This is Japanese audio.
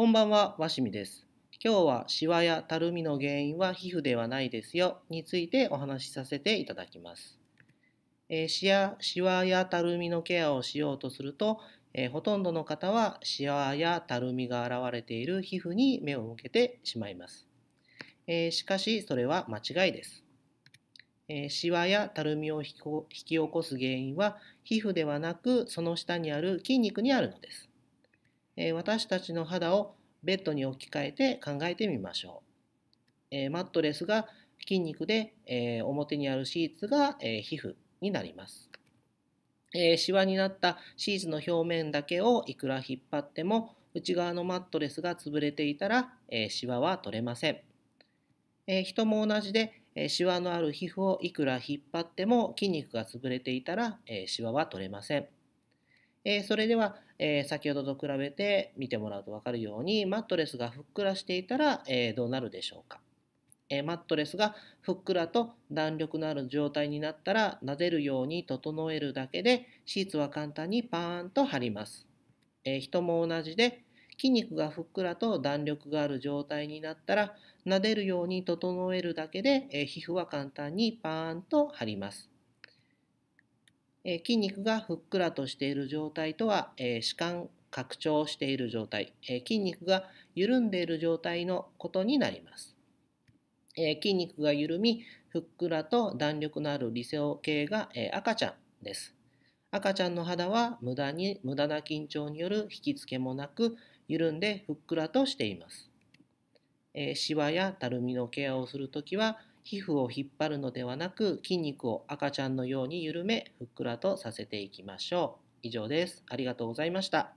こんばんは、わしみです。今日はシワやたるみの原因は皮膚ではないですよについてお話しさせていただきます。えー、シシワやたるみのケアをしようとすると、えー、ほとんどの方はシワやたるみが現れている皮膚に目を向けてしまいます。えー、しかしそれは間違いです。えー、シワやたるみを引き起こす原因は皮膚ではなくその下にある筋肉にあるのです。え私たちの肌をベッドに置き換えて考えてみましょう。えマットレスが筋肉で、え表にあるシーツが、え皮膚になります。えシワになったシーツの表面だけをいくら引っ張っても内側のマットレスが潰れていたら、えー、シワは取れません、えー、人も同じで、えー、シワのある皮膚をいくら引っ張っても筋肉が潰れていたら、えー、シワは取れませんえそれでは、え先ほどと比べて見てもらうと分かるようにマットレスがふっくらしていたら、えどうなるでしょうか、えマットレスがふっくらと弾力のある状態になったら撫でるように整えるだけでシーツは簡単にパーンと張ります、え人も同じで筋肉がふっくらと弾力がある状態になったら撫でるように整えるだけで、え皮膚は簡単にパーンと張りますえ筋肉がふっくらとしている状態とは、え弛緩拡張している状態、え筋肉が緩んでいる状態のことになります、え筋肉が緩みふっくらと弾力のある理性系が、え赤ちゃんです赤ちゃんの肌は無駄に無駄な緊張による引きつけもなく緩んでふっくらとしています、えー、シワやたるみのケアをするときは皮膚を引っ張るのではなく筋肉を赤ちゃんのように緩めふっくらとさせていきましょう。以上です。ありがとうございました。